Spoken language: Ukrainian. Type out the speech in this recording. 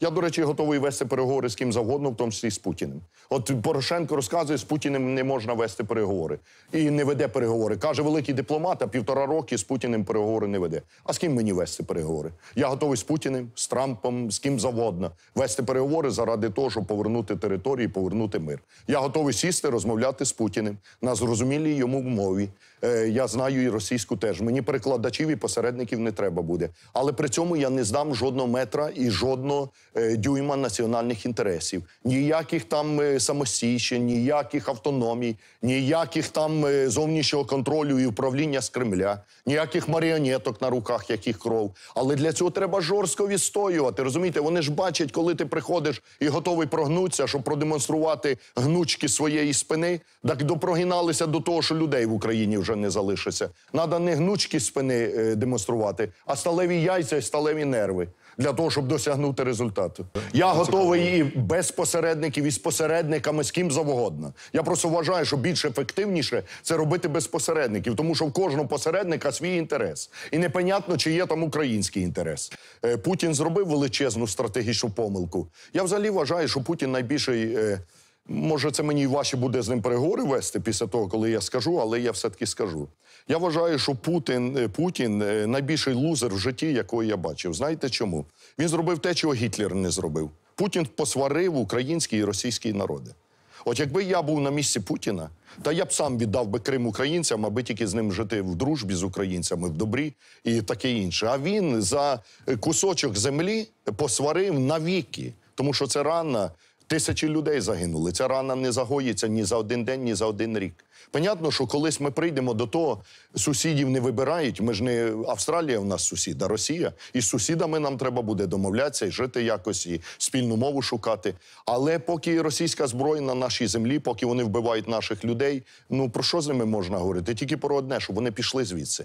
Я, до речі, готовий вести переговори з ким завгодно, в тому числі з Путіним. От Порошенко розказує, з Путіним не можна вести переговори і не веде переговори. Каже великий дипломат, а півтора роки з Путіним переговори не веде. А з ким мені вести переговори? Я готовий з Путіним, з Трампом, з ким завгодно вести переговори заради того, щоб повернути території, повернути мир. Я готовий сісти, розмовляти з Путіним на зрозумілій йому мові. Е, я знаю і російську теж. Мені перекладачів і посередників не треба буде. Але при цьому я не здам жодного метра і жодного. Е, дюйма національних інтересів, ніяких там е, самосічень, ніяких автономій, ніяких там е, зовнішнього контролю і управління з Кремля, ніяких маріонеток на руках, яких кров. Але для цього треба жорстко відстоювати. Розумієте, вони ж бачать, коли ти приходиш і готовий прогнутися, щоб продемонструвати гнучки своєї спини, так допрогиналися до того, що людей в Україні вже не залишиться. Надо не гнучки спини демонструвати, а сталеві яйця і сталеві нерви для того, щоб досягнути результату результату. Я це готовий цікаво. і без посередників, і з посередниками з ким завгодно. Я просто вважаю, що більш ефективніше це робити без посередників, тому що в кожного посередника свій інтерес, і непонятно, чи є там український інтерес. Е, Путін зробив величезну стратегічну помилку. Я взагалі вважаю, що Путін найбільший. Е, Може, це мені і важче буде з ним переговори вести після того, коли я скажу, але я все таки скажу. Я вважаю, що Путін е, Путін е, найбільший лузер в житті, якого я бачив. Знаєте чому? Він зробив те, чого Гітлер не зробив. Путін посварив українські і російські народи. От якби я був на місці Путіна, та я б сам віддав би Крим українцям, аби тільки з ним жити в дружбі з українцями, в добрі і таке інше. А він за кусочок землі посварив навіки, тому що це рана. Тисячі людей загинули. Ця рана не загоїться ні за один день, ні за один рік. Понятно, що колись ми прийдемо до того, сусідів не вибирають. Ми ж не Австралія, в нас сусіда, Росія. І з сусідами нам треба буде домовлятися і жити якось, і спільну мову шукати. Але поки російська зброя на нашій землі, поки вони вбивають наших людей, ну про що з ними можна говорити? Тільки про одне, що вони пішли звідси.